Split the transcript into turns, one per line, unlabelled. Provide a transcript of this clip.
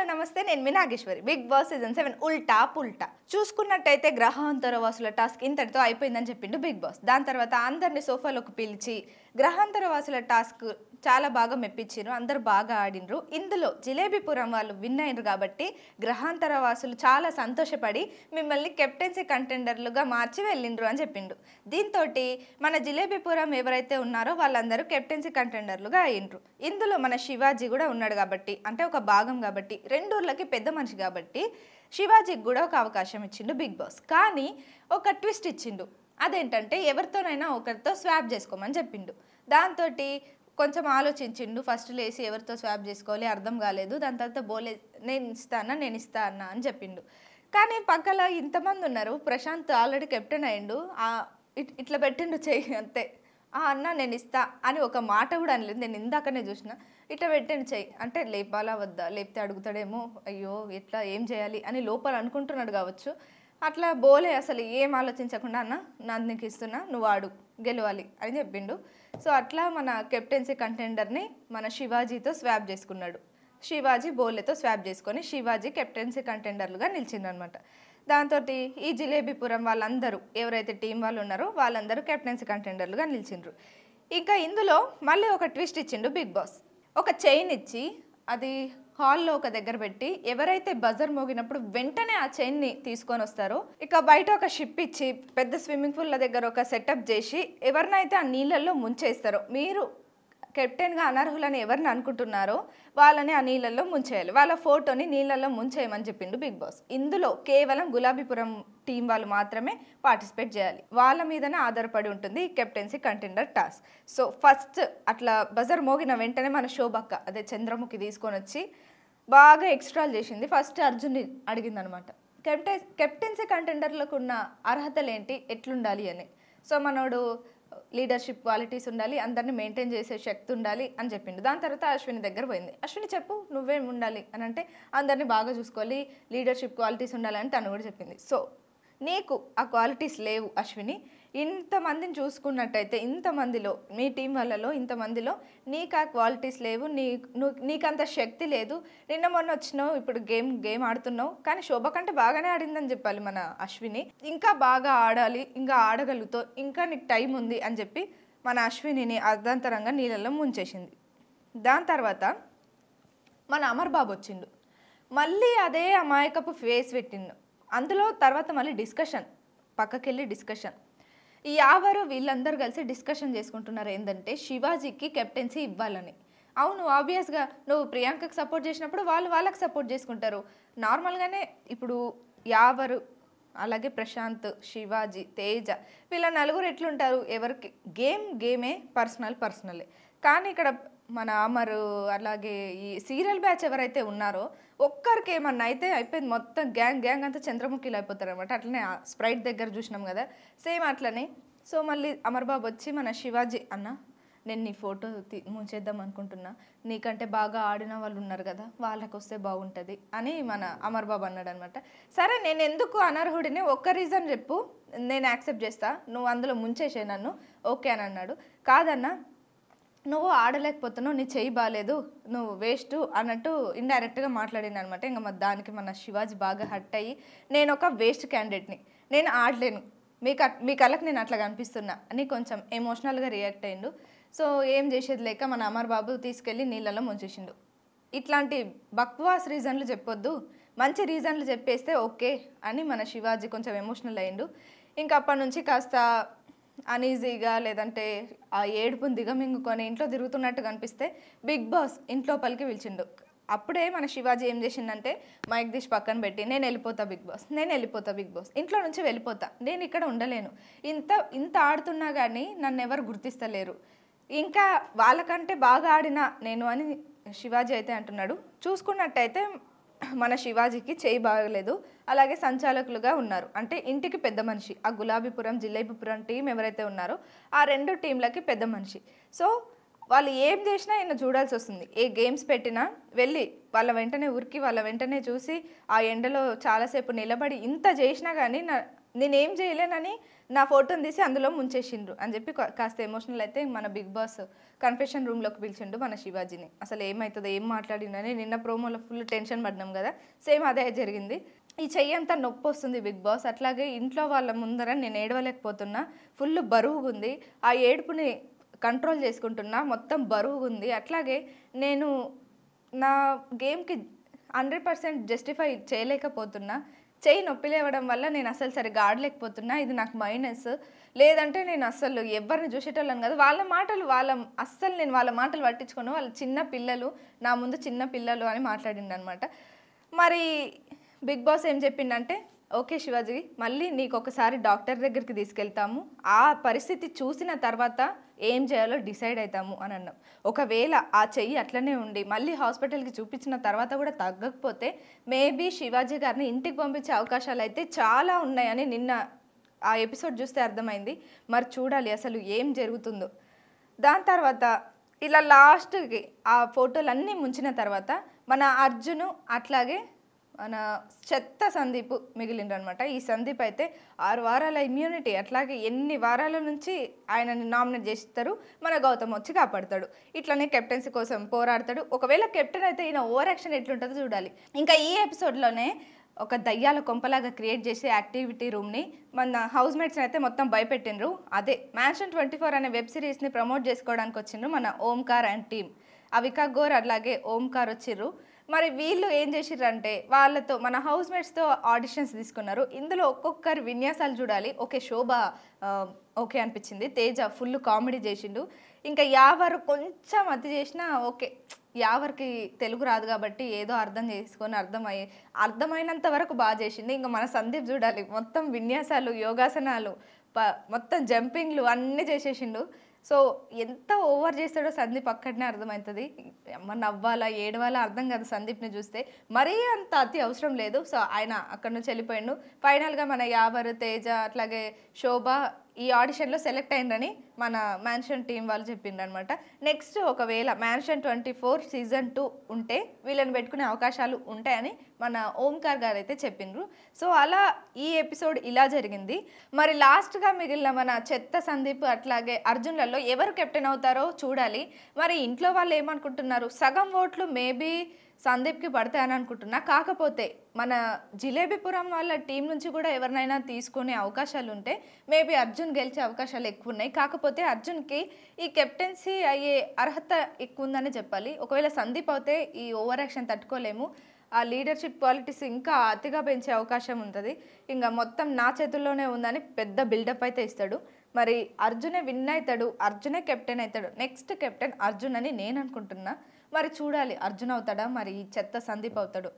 hello నమస్తే నేను మినాగేశ్వరి Bigg Boss season seven Ulta Pulta చూసుకున్నట్టయితే గ్రహాంతర వాసుల టాస్క్ ఇంతటితో అయిపోయిందని చెప్పిండు బిగ్ బాస్ దాని తర్వాత అందరినీ సోఫాలోకి పిలిచి గ్రహాంతర వాసుల టాస్క్ చాలా బాగా మెప్పించారు అందరు బాగా ఆడినరు ఇందులో జిలేబీపురం వాళ్ళు విన్ అయినరు కాబట్టి గ్రహాంతర వాసులు చాలా సంతోషపడి మిమ్మల్ని కెప్టెన్సీ కంటెండర్లుగా మార్చి వెళ్ళిండ్రు అని చెప్పిండు దీంతో మన జిలేబీపురం ఎవరైతే ఉన్నారో వాళ్ళందరూ కెప్టెన్సీ కంటెండర్లుగా అయినరు ఇందులో మన శివాజీ కూడా ఉన్నాడు కాబట్టి అంటే ఒక భాగం కాబట్టి రెండూర్లకి పెద్ద మనిషి కాబట్టి శివాజీకి కూడా ఒక అవకాశం ఇచ్చిండు బిగ్ బాస్ కానీ ఒక ట్విస్ట్ ఇచ్చిండు అదేంటంటే ఎవరితోనైనా ఒకరితో స్వాప్ చేసుకోమని చెప్పిండు దాంతో కొంచెం ఆలోచించిండు ఫస్ట్ లేసి ఎవరితో స్వాప్ చేసుకోవాలి అర్థం కాలేదు దాని తర్వాత బోలే నేను ఇస్తానా నేను ఇస్తా అన్నా అని చెప్పిండు కానీ పక్కల ఇంతమంది ఉన్నారు ప్రశాంత్ ఆల్రెడీ కెప్టెన్ అయ్యిండు ఇట్లా పెట్టిండు చెయ్యి అంతే ఆ అన్న నేను ఇస్తా అని ఒక మాట కూడా అనలేదు నేను ఇందాకనే చూసిన ఇట్లా పెట్టండి చెయ్యి అంటే లేపాలా వద్దా లేపితే అడుగుతాడేమో అయ్యో ఎట్లా ఏం చేయాలి అని లోపల అనుకుంటున్నాడు కావచ్చు అట్లా బోలే అసలు ఏం ఆలోచించకుండా అన్న నందికి ఇస్తున్నా నువ్వు ఆడు గెలవాలి అని చెప్పిండు సో అట్లా మన కెప్టెన్సీ కంటెండర్ని మన శివాజీతో స్వాప్ చేసుకున్నాడు శివాజీ బోలేతో స్వాప్ చేసుకొని శివాజీ కెప్టెన్సీ కంటెండర్లుగా నిలిచిందనమాట దాంతో ఈ జిలేబీపురం వాళ్ళందరూ ఎవరైతే టీం వాళ్ళు ఉన్నారో వాళ్ళందరూ కెప్టెన్సీ కంటెండర్లుగా నిలిచిండ్రు ఇంకా ఇందులో మళ్ళీ ఒక ట్విస్ట్ ఇచ్చిండు బిగ్ బాస్ ఒక చైన్ ఇచ్చి అది హాల్లో ఒక దగ్గర పెట్టి ఎవరైతే బజర్ మోగినప్పుడు వెంటనే ఆ చైన్ని తీసుకొని వస్తారో ఇక బయట ఒక షిప్ ఇచ్చి పెద్ద స్విమ్మింగ్ పూల్ల దగ్గర ఒక సెటప్ చేసి ఎవరినైతే ఆ నీళ్ళల్లో ముంచేస్తారో మీరు కెప్టెన్గా అనర్హులని ఎవరిని అనుకుంటున్నారో వాళ్ళని ఆ నీళ్ళల్లో ముంచేయాలి వాళ్ళ ఫోటోని నీళ్ళల్లో ముంచేయమని చెప్పిండు బిగ్ బాస్ ఇందులో కేవలం గులాబీపురం టీం వాళ్ళు మాత్రమే పార్టిసిపేట్ చేయాలి వాళ్ళ మీదనే ఆధారపడి ఉంటుంది captaincy contender task so first అట్లా బజర్ మోగిన వెంటనే మన శోభక్క అదే చంద్రముఖి తీసుకొని వచ్చి బాగా ఎక్స్ట్రాల్ చేసింది ఫస్ట్ అర్జున్ అడిగింది అనమాట కెప్టెన్ కెప్టెన్సీ కంటెండర్లకు ఉన్న అర్హతలు ఏంటి ఎట్లుండాలి అని సో మనోడు లీడర్షిప్ క్వాలిటీస్ ఉండాలి అందరిని మెయింటైన్ చేసే శక్తి ఉండాలి అని చెప్పిండు దాని తర్వాత అశ్విని దగ్గర పోయింది అశ్విని చెప్పు నువ్వేం ఉండాలి అని అంటే అందరిని బాగా చూసుకోవాలి లీడర్షిప్ క్వాలిటీస్ ఉండాలని తను కూడా చెప్పింది సో నీకు ఆ క్వాలిటీస్ లేవు అశ్విని ఇంతమందిని చూసుకున్నట్టయితే ఇంతమందిలో మీ టీం వాళ్ళలో ఇంతమందిలో నీకు ఆ క్వాలిటీస్ లేవు నీ నీకంత శక్తి లేదు నిన్న మొన్న వచ్చినావు ఇప్పుడు గేమ్ గేమ్ ఆడుతున్నావు కానీ శోభ కంటే బాగానే ఆడిందని చెప్పాలి మన అశ్విని ఇంకా బాగా ఆడాలి ఇంకా ఆడగలుగుతావు ఇంకా నీకు టైం ఉంది అని చెప్పి మన అశ్వినిని అర్ధాంతరంగా నీళ్ళల్లో ముంచేసింది దాని తర్వాత మన అమర్ బాబు వచ్చిండు మళ్ళీ అదే అమాయకపు ఫేస్ పెట్టిండు అందులో తర్వాత మళ్ళీ డిస్కషన్ పక్కకెళ్ళి డిస్కషన్ ఈ ఆవారు వీళ్ళందరూ కలిసి డిస్కషన్ చేసుకుంటున్నారు ఏంటంటే శివాజీకి కెప్టెన్సీ ఇవ్వాలని అవును ఆబ్వియస్గా నువ్వు ప్రియాంకకు సపోర్ట్ చేసినప్పుడు వాళ్ళు వాళ్ళకి సపోర్ట్ చేసుకుంటారు నార్మల్గానే ఇప్పుడు యావరు అలాగే ప్రశాంత్ శివాజీ తేజ వీళ్ళ నలుగురు ఎట్లుంటారు ఎవరికి గేమ్ గేమే పర్సనల్ పర్సనలే కానీ ఇక్కడ మన అమరు అలాగే ఈ సీరియల్ బ్యాచ్ ఎవరైతే ఉన్నారో ఒక్కరికి ఏమన్నా అయితే అయిపోయింది మొత్తం గ్యాంగ్ గ్యాంగ్ అంతా చంద్రముఖిలు అయిపోతారు అనమాట అట్లనే స్ప్రైట్ దగ్గర చూసినాం కదా సేమ్ అట్లనే సో మళ్ళీ అమర్బాబు వచ్చి మన శివాజీ అన్న నేను నీ ఫోటో ముంచేద్దాం అనుకుంటున్నా నీకంటే బాగా ఆడిన వాళ్ళు ఉన్నారు కదా వాళ్ళకు వస్తే బాగుంటుంది అని మన అమర్బాబు అన్నాడు అనమాట సరే నేను ఎందుకు అనర్హుడిని ఒక్క రీజన్ చెప్పు నేను యాక్సెప్ట్ చేస్తా నువ్వు అందులో ముంచేసే నన్ను ఓకే అని అన్నాడు కాదన్నా నువ్వు ఆడలేకపోతున్నావు నీ చెయ్యి బాగాలేదు నువ్వు వేస్ట్ అన్నట్టు ఇండైరెక్ట్గా మాట్లాడింది అనమాట ఇంకా మా దానికి మన శివాజీ బాగా హట్ అయ్యి నేను ఒక వేస్ట్ క్యాండిడేట్ని నేను ఆడలేను మీకు మీ కళ్ళకి నేను అట్లా కనిపిస్తున్నా అని కొంచెం ఎమోషనల్గా రియాక్ట్ అయ్యిండు సో ఏం చేసేది లేక మన అమర్ బాబు తీసుకెళ్ళి నీళ్ళలో ముంచేసిండు ఇట్లాంటి బక్వాస్ రీజన్లు చెప్పొద్దు మంచి రీజన్లు చెప్పేస్తే ఓకే అని మన శివాజీ కొంచెం ఎమోషనల్ అయ్యిండు ఇంకా అప్పటి నుంచి కాస్త అనీజీగా లేదంటే ఆ ఏడుపుని దిగమింగుకొని ఇంట్లో తిరుగుతున్నట్టు కనిపిస్తే బిగ్ బాస్ ఇంట్లోపలికి పిలిచిండు అప్పుడే మన శివాజీ ఏం చేసిందంటే మైక్ దిష్ పక్కన పెట్టి నేను వెళ్ళిపోతా బిగ్ బాస్ నేను వెళ్ళిపోతా బిగ్ బాస్ ఇంట్లో నుంచి వెళ్ళిపోతా నేను ఇక్కడ ఉండలేను ఇంత ఇంత ఆడుతున్నా కానీ నన్ను ఎవరు గుర్తిస్తలేరు ఇంకా వాళ్ళకంటే బాగా ఆడిన నేను అని శివాజీ అయితే అంటున్నాడు చూసుకున్నట్టయితే మన శివాజీకి చేయి బాగలేదు అలాగే సంచాలకులుగా ఉన్నారు అంటే ఇంటికి పెద్ద మనిషి ఆ గులాబీపురం జిల్లేబీపురం టీం ఎవరైతే ఉన్నారో ఆ రెండు టీంలకి పెద్ద మనిషి సో వాళ్ళు ఏం చేసినా ఈయన చూడాల్సి వస్తుంది ఏ గేమ్స్ పెట్టినా వెళ్ళి వాళ్ళ వెంటనే ఉరికి వాళ్ళ వెంటనే చూసి ఆ ఎండలో చాలాసేపు నిలబడి ఇంత చేసినా కానీ నా నేనేం చేయలేనని నా ఫోటోని తీసి అందులో ముంచేసిండ్రు అని చెప్పి కాస్త ఎమోషనల్ అయితే మన బిగ్ బాస్ కన్ఫెషన్ రూమ్లోకి పిలిచిండు మన శివాజీని అసలు ఏమవుతుందో ఏం మాట్లాడిండని నిన్న ప్రోమోలో ఫుల్ టెన్షన్ పడినాం కదా సేమ్ అదే జరిగింది ఈ చెయ్యి అంతా నొప్పి వస్తుంది బిగ్ బాస్ అట్లాగే ఇంట్లో వాళ్ళ ముందర నేను ఏడవలేకపోతున్నా ఫుల్ బరువుగుంది ఆ ఏడుపుని కంట్రోల్ చేసుకుంటున్నా మొత్తం బరువుగుంది అట్లాగే నేను నా గేమ్కి హండ్రెడ్ పర్సెంట్ జస్టిఫై చేయలేకపోతున్నా చేయి నొప్పి లేవడం వల్ల నేను అసలు సరిగ్గా ఆడలేకపోతున్నా ఇది నాకు మైనస్ లేదంటే నేను అసలు ఎవరిని చూసేటోళ్ళను కాదు వాళ్ళ మాటలు వాళ్ళ అస్సలు నేను వాళ్ళ మాటలు పట్టించుకోను వాళ్ళ చిన్న పిల్లలు నా ముందు చిన్న పిల్లలు అని మాట్లాడిండనమాట అనమాట మరి బిగ్ బాస్ ఏం చెప్పిండంటే ఓకే శివాజీ మళ్ళీ నీకు ఒకసారి డాక్టర్ దగ్గరికి తీసుకెళ్తాము ఆ పరిస్థితి చూసిన తర్వాత ఏం చేయాలో డిసైడ్ అవుతాము అని అన్నాం ఒకవేళ ఆ చెయ్యి అట్లనే ఉండి మళ్ళీ హాస్పిటల్కి చూపించిన తర్వాత కూడా తగ్గకపోతే మేబీ శివాజీ గారిని ఇంటికి పంపించే అవకాశాలు అయితే చాలా ఉన్నాయని నిన్న ఆ ఎపిసోడ్ చూస్తే అర్థమైంది మరి చూడాలి అసలు ఏం జరుగుతుందో దాని తర్వాత ఇలా లాస్ట్కి ఆ ఫోటోలన్నీ ముంచిన తర్వాత మన అర్జును అట్లాగే మన చెత్త సందీప్ మిగిలిండు అనమాట ఈ సందీప్ అయితే ఆరు వారాల ఇమ్యూనిటీ అట్లాగే ఎన్ని వారాల నుంచి ఆయనని నామినేట్ చేస్తారు మన గౌతమ్ వచ్చి కాపాడతాడు ఇట్లానే కెప్టెన్సీ కోసం పోరాడతాడు ఒకవేళ కెప్టెన్ అయితే ఈయన ఓవర్ యాక్షన్ ఎట్లుంటుందో చూడాలి ఇంకా ఈ ఎపిసోడ్లోనే ఒక దయ్యాల కొంపలాగా క్రియేట్ చేసే యాక్టివిటీ రూమ్ని మన హౌస్ మేట్స్ని అయితే మొత్తం భయపెట్టినరు అదే మ్యాన్షన్ ట్వంటీ ఫోర్ అనే వెబ్ సిరీస్ని ప్రమోట్ చేసుకోవడానికి వచ్చిండ్రు మన ఓంకార్ అండ్ టీమ్ అవికా గోర్ అలాగే ఓంకార్ వచ్చిర్రు మరి వీళ్ళు ఏం అంటే వాళ్ళతో మన హౌస్ మేట్స్తో ఆడిషన్స్ తీసుకున్నారు ఇందులో ఒక్కొక్కరి విన్యాసాలు చూడాలి ఓకే శోభ ఓకే అనిపించింది తేజ ఫుల్ కామెడీ చేసిండు ఇంకా యావరు కొంచెం అతి చేసినా ఓకే యావరికి తెలుగు రాదు కాబట్టి ఏదో అర్థం చేసుకొని అర్థమయ్యే అర్థమైనంత వరకు బాగా చేసింది ఇంకా మన సందీప్ చూడాలి మొత్తం విన్యాసాలు యోగాసనాలు మొత్తం జంపింగ్లు అన్నీ చేసేసిండు సో ఎంత ఓవర్ చేస్తాడో సందీప్ అక్కడనే అర్థమవుతుంది మన నవ్వాలా ఏడవాలా అర్థం కాదు సందీప్ని చూస్తే మరీ అంత అతి అవసరం లేదు సో ఆయన అక్కడ నుంచి వెళ్ళిపోయిండు ఫైనల్గా మన యావర్ తేజ అట్లాగే శోభ ఈ ఆడిషన్లో సెలెక్ట్ అయిందని మన మ్యాన్షన్ టీం వాళ్ళు చెప్పిండ్రు అనమాట నెక్స్ట్ ఒకవేళ mansion twenty four season two ఉంటే వీళ్ళని పెట్టుకునే అవకాశాలు ఉంటాయని మన ఓంకార్ గారు అయితే చెప్పిండ్రు సో అలా ఈ ఎపిసోడ్ ఇలా జరిగింది మరి లాస్ట్గా మిగిలిన మన చెత్త సందీప్ అట్లాగే అర్జున్లలో ఎన్నికల్లో ఎవరు కెప్టెన్ అవుతారో చూడాలి మరి ఇంట్లో వాళ్ళు ఏమనుకుంటున్నారు సగం ఓట్లు మేబీ సందీప్కి పడతాయని అనుకుంటున్నా కాకపోతే మన జిలేబీపురం వాళ్ళ టీం నుంచి కూడా ఎవరినైనా తీసుకునే అవకాశాలు ఉంటే మేబీ అర్జున్ గెలిచే అవకాశాలు ఎక్కువ ఉన్నాయి కాకపోతే అర్జున్కి ఈ కెప్టెన్సీ అయ్యే అర్హత ఎక్కువ ఉందని చెప్పాలి ఒకవేళ సందీప్ అయితే ఈ ఓవర్ యాక్షన్ తట్టుకోలేము ఆ లీడర్షిప్ క్వాలిటీస్ ఇంకా అతిగా పెంచే అవకాశం ఉంటుంది ఇంకా మొత్తం నా చేతుల్లోనే ఉందని పెద్ద బిల్డప్ అయితే ఇస్తాడు మరి అర్జునే విన్ అవుతాడు అర్జునే కెప్టెన్ అవుతాడు నెక్స్ట్ కెప్టెన్ అర్జున్ అని నేను అనుకుంటున్నా మరి చూడాలి అర్జున్ అవుతాడా మరి చెత్త సందీప్ అవుతాడు